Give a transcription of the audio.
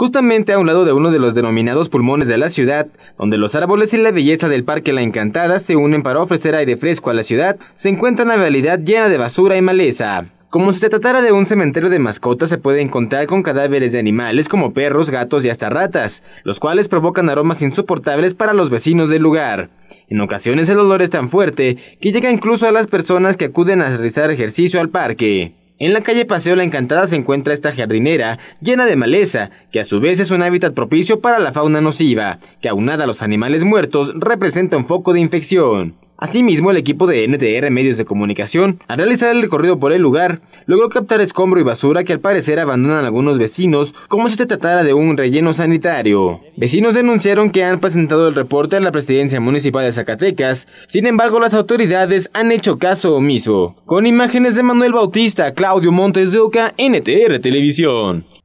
justamente a un lado de uno de los denominados pulmones de la ciudad, donde los árboles y la belleza del Parque La Encantada se unen para ofrecer aire fresco a la ciudad, se encuentra una realidad llena de basura y maleza. Como si se tratara de un cementerio de mascotas, se puede encontrar con cadáveres de animales como perros, gatos y hasta ratas, los cuales provocan aromas insoportables para los vecinos del lugar. En ocasiones el olor es tan fuerte que llega incluso a las personas que acuden a realizar ejercicio al parque. En la calle Paseo La Encantada se encuentra esta jardinera llena de maleza, que a su vez es un hábitat propicio para la fauna nociva, que aunada a los animales muertos representa un foco de infección. Asimismo, el equipo de NTR Medios de Comunicación, al realizar el recorrido por el lugar, logró captar escombro y basura que al parecer abandonan algunos vecinos como si se tratara de un relleno sanitario. Vecinos denunciaron que han presentado el reporte a la presidencia municipal de Zacatecas, sin embargo las autoridades han hecho caso omiso. Con imágenes de Manuel Bautista, Claudio Montes de Oca, NTR Televisión.